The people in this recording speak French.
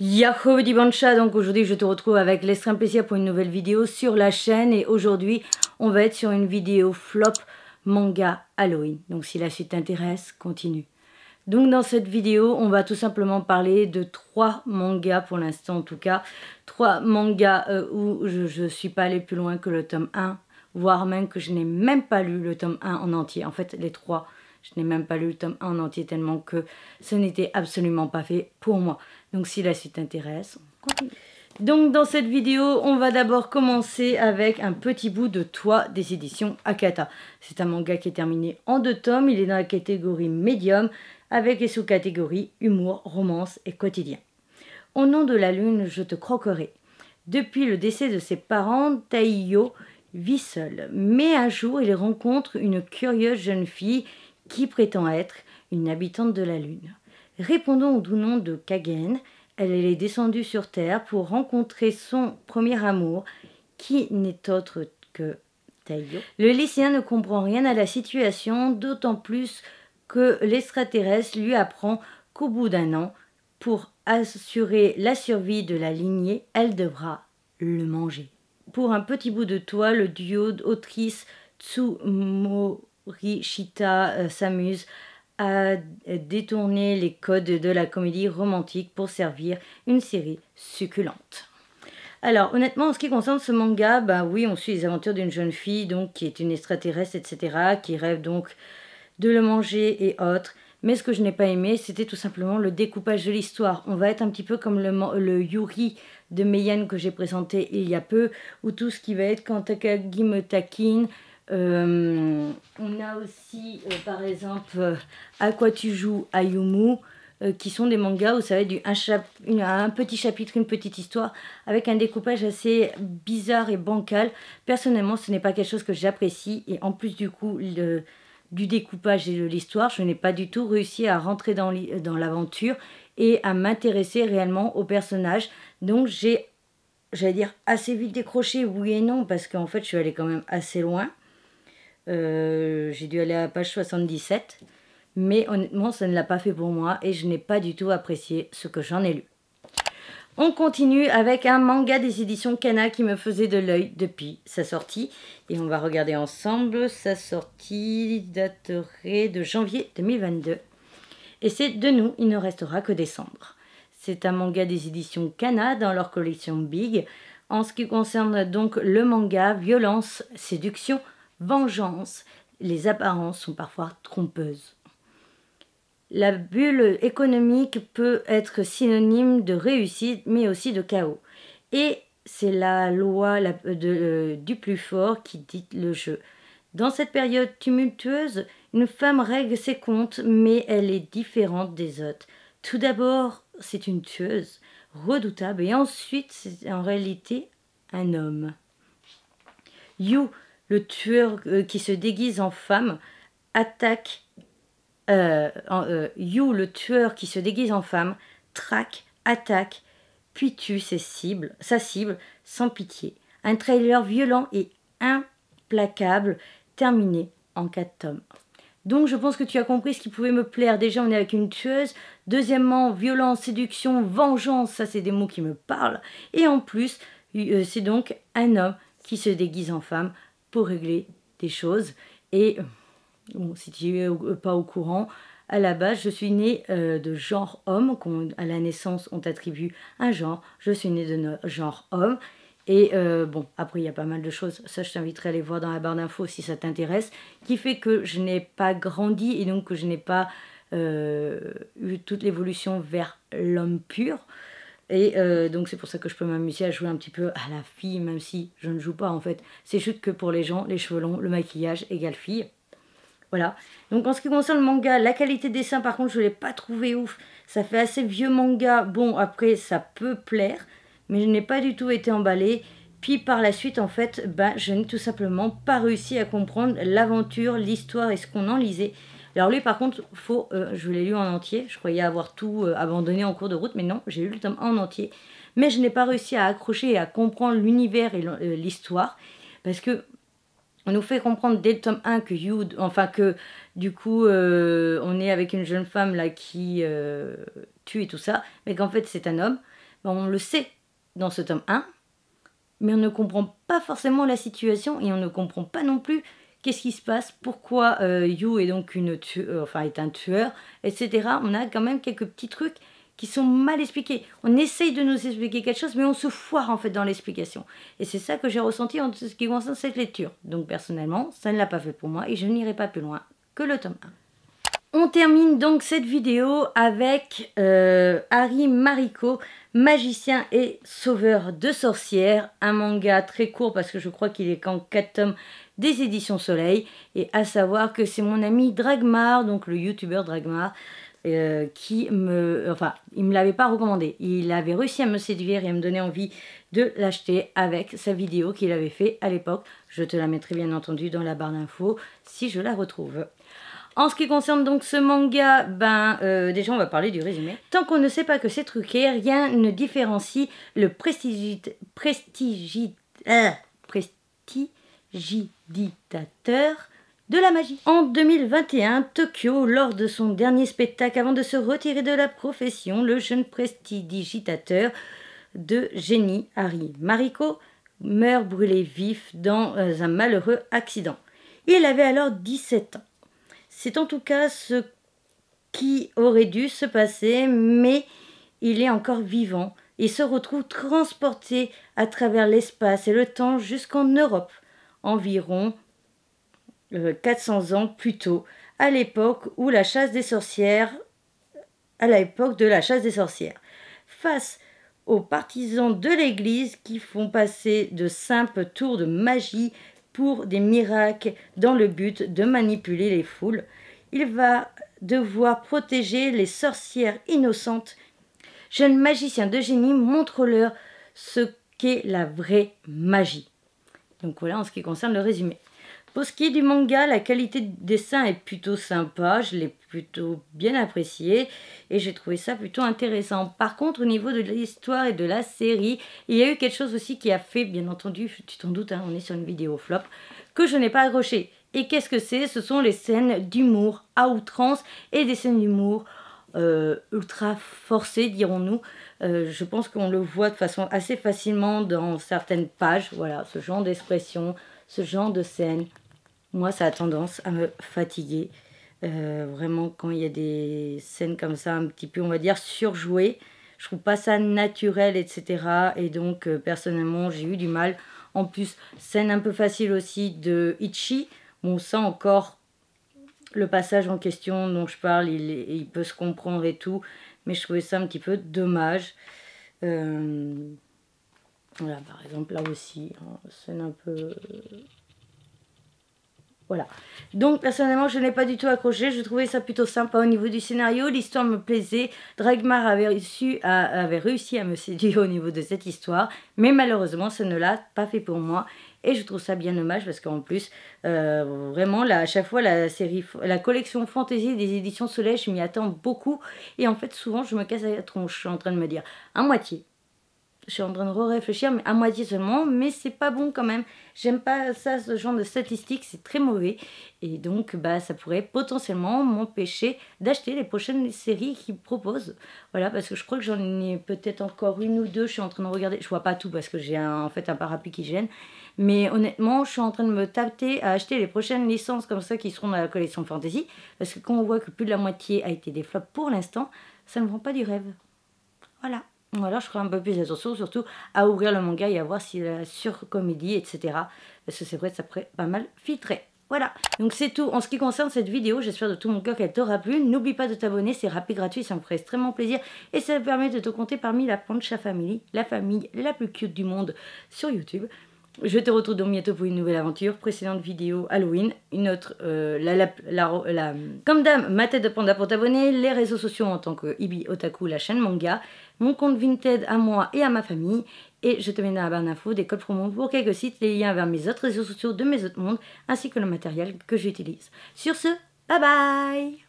Yahoo Dibancha, donc aujourd'hui je te retrouve avec l'extrême plaisir pour une nouvelle vidéo sur la chaîne et aujourd'hui on va être sur une vidéo flop manga Halloween. Donc si la suite t'intéresse, continue. Donc dans cette vidéo, on va tout simplement parler de trois mangas pour l'instant en tout cas. Trois mangas euh, où je ne suis pas allé plus loin que le tome 1, voire même que je n'ai même pas lu le tome 1 en entier. En fait les trois je n'ai même pas lu le tome 1 en entier tellement que ce n'était absolument pas fait pour moi. Donc si la suite t'intéresse, continue. Donc dans cette vidéo, on va d'abord commencer avec un petit bout de Toi des éditions Akata. C'est un manga qui est terminé en deux tomes, il est dans la catégorie médium avec les sous-catégories humour, romance et quotidien. Au nom de la lune, je te croquerai. Depuis le décès de ses parents, Taiyo vit seul, mais un jour il rencontre une curieuse jeune fille qui prétend être une habitante de la lune. Répondant au doux nom de Kagen, elle est descendue sur Terre pour rencontrer son premier amour, qui n'est autre que Taïo. Le lycéen ne comprend rien à la situation, d'autant plus que l'extraterrestre lui apprend qu'au bout d'un an, pour assurer la survie de la lignée, elle devra le manger. Pour un petit bout de toit, le duo d'autrice Tsumorishita euh, s'amuse à détourner les codes de la comédie romantique pour servir une série succulente. Alors, honnêtement, en ce qui concerne ce manga, bah oui, on suit les aventures d'une jeune fille, donc, qui est une extraterrestre, etc., qui rêve donc de le manger et autres. Mais ce que je n'ai pas aimé, c'était tout simplement le découpage de l'histoire. On va être un petit peu comme le, Yuri de Meiyan que j'ai présenté il y a peu, ou tout ce qui va être quand Takagi me euh, on a aussi, euh, par exemple, euh, À quoi tu joues, Ayumu, qui sont des mangas où ça va être du, un, petit chapitre, une petite histoire, avec un découpage assez bizarre et bancal. Personnellement, ce n'est pas quelque chose que j'apprécie, et en plus du coup, du découpage et de l'histoire, je n'ai pas du tout réussi à rentrer dans l'aventure et à m'intéresser réellement aux personnages Donc j'ai, j'allais dire, assez vite décroché, oui et non, parce qu'en fait, je suis allée quand même assez loin. Euh, j'ai dû aller à la page 77, mais honnêtement, ça ne l'a pas fait pour moi et je n'ai pas du tout apprécié ce que j'en ai lu. On continue avec un manga des éditions Kana qui me faisait de l'œil depuis sa sortie. Et on va regarder ensemble. Sa sortie daterait de janvier 2022. Et c'est de nous, il ne restera que décembre. C'est un manga des éditions Kana dans leur collection Big. En ce qui concerne donc le manga, violence, séduction, vengeance, les apparences sont parfois trompeuses. La bulle économique peut être synonyme de réussite, mais aussi de chaos. Et c'est la loi du plus fort qui dit le jeu. Dans cette période tumultueuse, une femme règle ses comptes, mais elle est différente des autres. Tout d'abord, c'est une tueuse, redoutable, et ensuite, c'est en réalité un homme. You le tueur euh, qui se déguise en femme attaque euh, euh, you, le tueur qui se déguise en femme, traque, attaque, puis tue ses cibles, sa cible sans pitié. Un trailer violent et implacable terminé en quatre tomes. Donc je pense que tu as compris ce qui pouvait me plaire. Déjà, on est avec une tueuse. Deuxièmement, violence, séduction, vengeance, ça c'est des mots qui me parlent. Et en plus, c'est donc un homme qui se déguise en femme pour régler des choses. Et si tu es pas au courant, à la base, je suis née euh, de genre homme. À la naissance, on t'attribue un genre. Je suis née de genre homme. Et euh, bon, après, il y a pas mal de choses. Ça, je t'inviterai à les voir dans la barre d'infos si ça t'intéresse. Qui fait que je n'ai pas grandi et donc que je n'ai pas euh, eu toute l'évolution vers l'homme pur. Et euh, donc c'est pour ça que je peux m'amuser à jouer un petit peu à la fille, même si je ne joue pas en fait. C'est juste que pour les gens, les cheveux longs, le maquillage égale fille. Voilà. Donc en ce qui concerne le manga, la qualité des dessin par contre je ne l'ai pas trouvé ouf. Ça fait assez vieux manga. Bon après ça peut plaire, mais je n'ai pas du tout été emballée. Puis par la suite en fait, ben, je n'ai tout simplement pas réussi à comprendre l'aventure, l'histoire et ce qu'on en lisait. Alors lui, par contre, faut, euh, je l'ai lu en entier. Je croyais avoir tout euh, abandonné en cours de route, mais non, j'ai lu le tome 1 en entier. Mais je n'ai pas réussi à accrocher et à comprendre l'univers et euh, l'histoire, parce que on nous fait comprendre dès le tome 1 que enfin que du coup, on est avec une jeune femme là qui tue et tout ça, mais qu'en fait c'est un homme. Ben, on le sait dans ce tome 1, mais on ne comprend pas forcément la situation et on ne comprend pas non plus qu'est-ce qui se passe, pourquoi euh, Yu You est donc une euh, enfin est un tueur, etc. On a quand même quelques petits trucs qui sont mal expliqués. On essaye de nous expliquer quelque chose, mais on se foire en fait dans l'explication. Et c'est ça que j'ai ressenti en ce qui concerne cette lecture. Donc personnellement, ça ne l'a pas fait pour moi et je n'irai pas plus loin que le tome 1. On termine donc cette vidéo avec euh, Harry Mariko, magicien et sauveur de sorcières. Un manga très court parce que je crois qu'il est quand 4 tomes des éditions Soleil. Et à savoir que c'est mon ami Dragmar, donc le youtubeur Dragmar, euh, qui me. Enfin, il ne me l'avait pas recommandé. Il avait réussi à me séduire et à me donner envie de l'acheter avec sa vidéo qu'il avait fait à l'époque. Je te la mettrai bien entendu dans la barre d'infos si je la retrouve. En ce qui concerne donc ce manga, ben euh, déjà on va parler du résumé. Tant qu'on ne sait pas que c'est truqué, rien ne différencie le prestigit... prestigit... Euh, de la magie. En 2021, Tokyo, lors de son dernier spectacle avant de se retirer de la profession, le jeune prestidigitateur de génie Harry Mariko meurt brûlé vif dans euh, un malheureux accident. Il avait alors 17 ans. C'est en tout cas ce qui aurait dû se passer, mais il est encore vivant et se retrouve transporté à travers l'espace et le temps jusqu'en Europe environ 400 euh, ans plus tôt, à l'époque où la chasse des sorcières, à l'époque de la chasse des sorcières. Face aux partisans de l'Église qui font passer de simples tours de magie pour des miracles dans le but de manipuler les foules, il va devoir protéger les sorcières innocentes. Jeune magicien de génie montre-leur ce qu'est la vraie magie. Donc voilà en ce qui concerne le résumé. Pour ce qui est du manga, la qualité de dessin est plutôt sympa, je l'ai plutôt bien apprécié et j'ai trouvé ça plutôt intéressant. Par contre, au niveau de l'histoire et de la série, il y a eu quelque chose aussi qui a fait, bien entendu, tu t'en doutes, hein, on est sur une vidéo flop, que je n'ai pas accroché. Et qu'est-ce que c'est Ce sont les scènes d'humour à outrance et des scènes d'humour euh, ultra forcées, dirons-nous, euh, je pense qu'on le voit de façon assez facilement dans certaines pages. Voilà, ce genre d'expression, ce genre de scène. Moi, ça a tendance à me fatiguer. Euh, vraiment, quand il y a des scènes comme ça, un petit peu, on va dire, surjouées, je trouve pas ça naturel, etc. Et donc, euh, personnellement, j'ai eu du mal. En plus, scène un peu facile aussi de Ichi. on sent encore, le passage en question dont je parle, il peut se comprendre et tout mais je trouvais ça un petit peu dommage. Euh, voilà, par exemple, là aussi, hein, scène un peu... Euh, voilà. Donc, personnellement, je n'ai pas du tout accroché. Je trouvais ça plutôt sympa au niveau du scénario. L'histoire me plaisait. Dragmar avait réussi, avait réussi à me séduire au niveau de cette histoire. Mais malheureusement, ça ne l'a pas fait pour moi. Et je trouve ça bien dommage parce qu'en plus, euh, vraiment, là, à chaque fois, la, série, la collection fantasy des éditions Soleil, je m'y attends beaucoup. Et en fait, souvent, je me casse la tronche. Je suis en train de me dire, à moitié, je suis en train de réfléchir, mais à moitié seulement, mais c'est pas bon quand même. J'aime pas ça, ce genre de statistiques, c'est très mauvais. Et donc, bah, ça pourrait potentiellement m'empêcher d'acheter les prochaines séries qu'ils proposent. Voilà, parce que je crois que j'en ai peut-être encore une ou deux, je suis en train de regarder. Je vois pas tout parce que j'ai en fait un parapluie qui gêne. Mais honnêtement, je suis en train de me tâter à acheter les prochaines licences comme ça qui seront dans la collection Fantasy. Parce que quand on voit que plus de la moitié a été des flops pour l'instant, ça ne me rend pas du rêve. Voilà. Ou alors je ferai un peu plus attention surtout à ouvrir le manga et à voir si la surcomédie, etc. Parce que c'est vrai que ça pourrait pas mal filtrer. Voilà, donc c'est tout en ce qui concerne cette vidéo. J'espère de tout mon cœur qu'elle t'aura plu. N'oublie pas de t'abonner, c'est rapide, gratuit, ça me ferait extrêmement plaisir. Et ça me permet de te compter parmi la Pancha Family, la famille la plus cute du monde sur YouTube. Je te retrouve donc bientôt pour une nouvelle aventure. Précédente vidéo Halloween, une autre, euh, la, la, la, Comme dame, ma tête de panda pour t'abonner, les réseaux sociaux en tant que Ibi Otaku, la chaîne manga, mon compte Vinted à moi et à ma famille, et je te mets dans la barre d'infos des codes promo pour quelques sites, les liens vers mes autres réseaux sociaux de mes autres mondes, ainsi que le matériel que j'utilise. Sur ce, bye bye